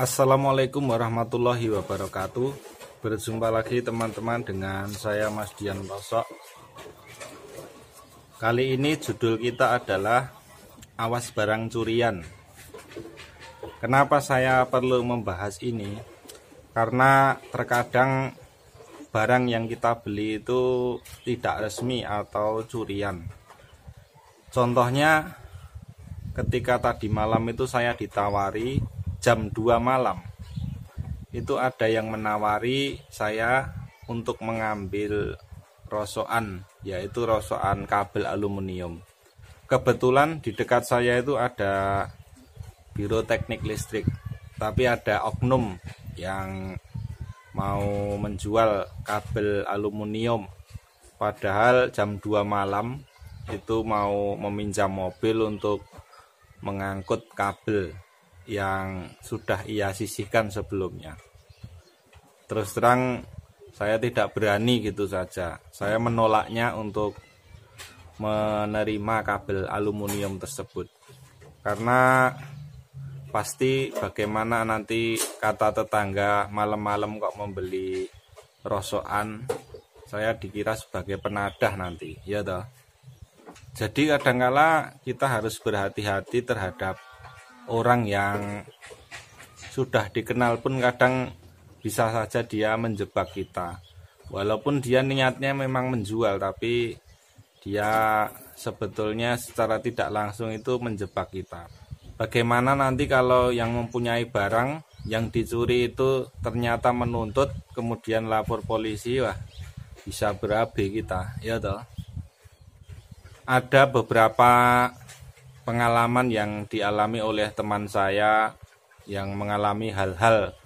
Assalamualaikum warahmatullahi wabarakatuh Berjumpa lagi teman-teman dengan saya Mas Dian Losok Kali ini judul kita adalah Awas Barang Curian Kenapa saya perlu membahas ini? Karena terkadang barang yang kita beli itu tidak resmi atau curian Contohnya ketika tadi malam itu saya ditawari jam 2 malam itu ada yang menawari saya untuk mengambil rosokan yaitu rosokan kabel aluminium kebetulan di dekat saya itu ada biro teknik listrik tapi ada oknum yang mau menjual kabel aluminium padahal jam 2 malam itu mau meminjam mobil untuk mengangkut kabel yang sudah ia sisihkan sebelumnya. Terus terang saya tidak berani gitu saja. Saya menolaknya untuk menerima kabel aluminium tersebut. Karena pasti bagaimana nanti kata tetangga malam-malam kok membeli rosokan saya dikira sebagai penadah nanti ya toh jadi kadangkala kita harus berhati-hati terhadap orang yang sudah dikenal pun kadang bisa saja dia menjebak kita walaupun dia niatnya memang menjual tapi dia sebetulnya secara tidak langsung itu menjebak kita bagaimana nanti kalau yang mempunyai barang yang dicuri itu ternyata menuntut kemudian lapor polisi wah bisa berabe kita ya toh ada beberapa pengalaman yang dialami oleh teman saya yang mengalami hal-hal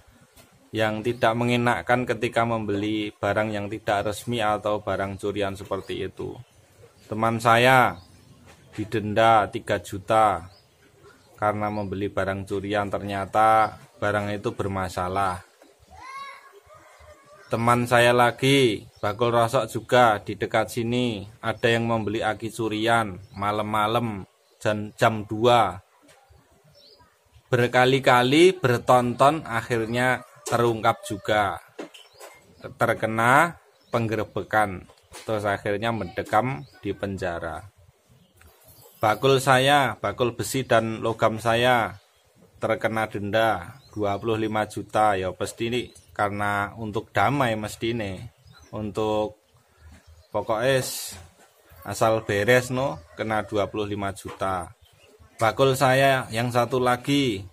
yang tidak mengenakkan ketika membeli barang yang tidak resmi atau barang curian seperti itu. Teman saya didenda 3 juta karena membeli barang curian ternyata barang itu bermasalah. Teman saya lagi, bakul rosok juga di dekat sini, ada yang membeli aki curian malam-malam jam, jam 2 berkali-kali bertonton akhirnya terungkap juga terkena penggerbekan terus akhirnya mendekam di penjara bakul saya bakul besi dan logam saya terkena denda 25 juta ya pasti ini karena untuk damai mesti ini untuk es asal beres no kena 25 juta bakul saya yang satu lagi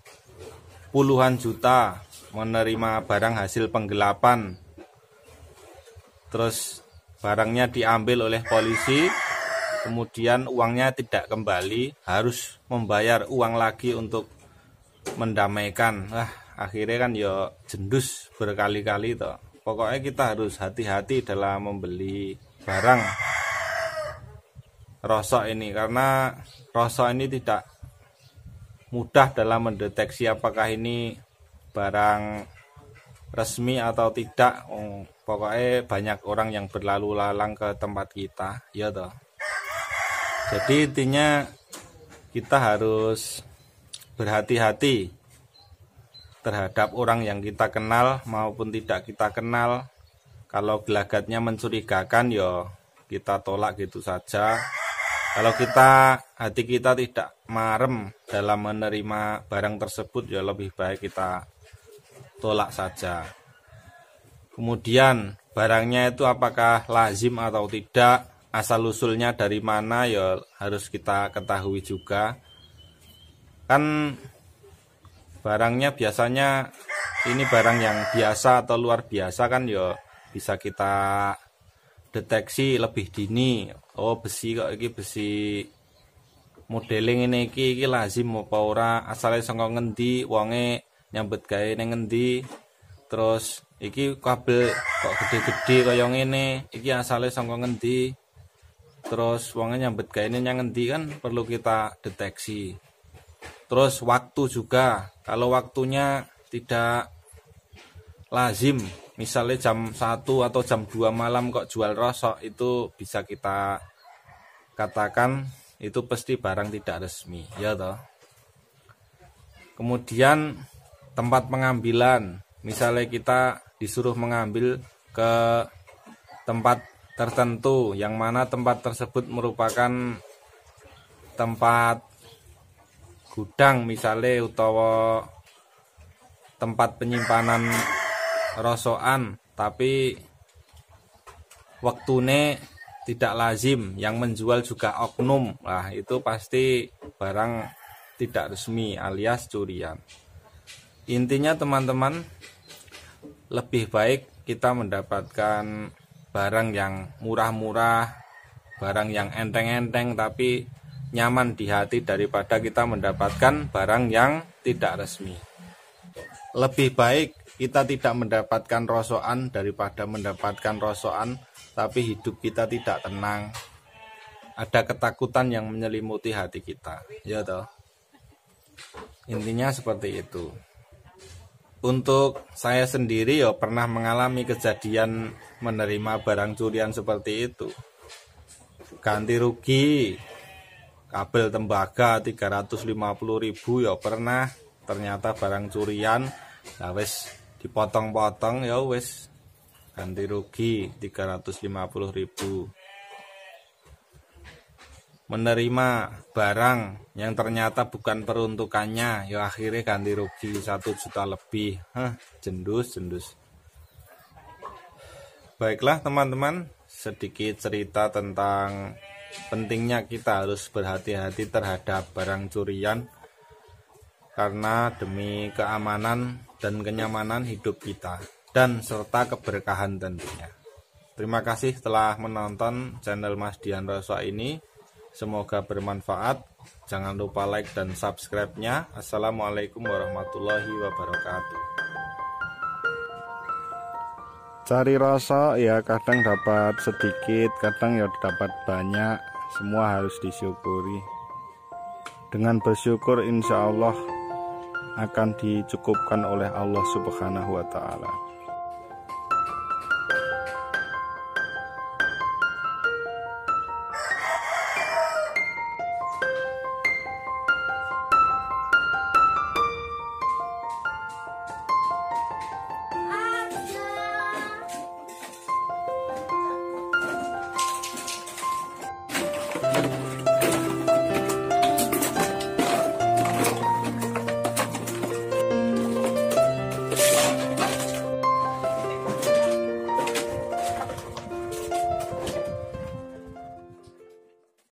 puluhan juta menerima barang hasil penggelapan terus barangnya diambil oleh polisi kemudian uangnya tidak kembali harus membayar uang lagi untuk mendamaikan Wah, akhirnya kan yo ya jendus berkali-kali toh pokoknya kita harus hati-hati dalam membeli barang rosok ini karena rosok ini tidak mudah dalam mendeteksi apakah ini barang resmi atau tidak oh, pokoknya banyak orang yang berlalu lalang ke tempat kita ya toh jadi intinya kita harus berhati-hati terhadap orang yang kita kenal maupun tidak kita kenal kalau gelagatnya mencurigakan ya kita tolak gitu saja kalau kita hati kita tidak marem dalam menerima barang tersebut ya lebih baik kita tolak saja. Kemudian barangnya itu apakah lazim atau tidak, asal usulnya dari mana ya harus kita ketahui juga. Kan barangnya biasanya ini barang yang biasa atau luar biasa kan ya bisa kita deteksi lebih dini oh besi kok iki besi modeling ini iki iki lazim mau paura asalnya saka ngendi wonge nyambut gaya ini ngendi terus iki kabel kok gede-gede koyong ini iki asalnya saka ngendi terus wonge nyambut ini yang ngendi kan perlu kita deteksi terus waktu juga kalau waktunya tidak lazim misalnya jam 1 atau jam 2 malam kok jual rosok itu bisa kita katakan itu pasti barang tidak resmi ya toh kemudian tempat pengambilan misalnya kita disuruh mengambil ke tempat tertentu yang mana tempat tersebut merupakan tempat gudang misalnya utawa tempat penyimpanan rosoan tapi waktune tidak lazim yang menjual juga oknum lah itu pasti barang tidak resmi alias curian intinya teman-teman lebih baik kita mendapatkan barang yang murah-murah barang yang enteng-enteng tapi nyaman di hati daripada kita mendapatkan barang yang tidak resmi lebih baik kita tidak mendapatkan rosoan daripada mendapatkan rosoan tapi hidup kita tidak tenang ada ketakutan yang menyelimuti hati kita ya toh intinya seperti itu untuk saya sendiri ya pernah mengalami kejadian menerima barang curian seperti itu ganti rugi kabel tembaga 350 ribu ya pernah ternyata barang curian nah wis dipotong-potong ya wes ganti rugi 350.000 menerima barang yang ternyata bukan peruntukannya ya akhirnya ganti rugi satu juta lebih Hah, jendus jendus baiklah teman-teman sedikit cerita tentang pentingnya kita harus berhati-hati terhadap barang curian karena demi keamanan dan kenyamanan hidup kita dan serta keberkahan tentunya. Terima kasih telah menonton channel Mas Dian Roso ini. Semoga bermanfaat. Jangan lupa like dan subscribe-nya. Assalamualaikum warahmatullahi wabarakatuh. Cari rasa ya kadang dapat sedikit, kadang ya dapat banyak. Semua harus disyukuri. Dengan bersyukur insya Allah akan dicukupkan oleh Allah Subhanahu wa taala.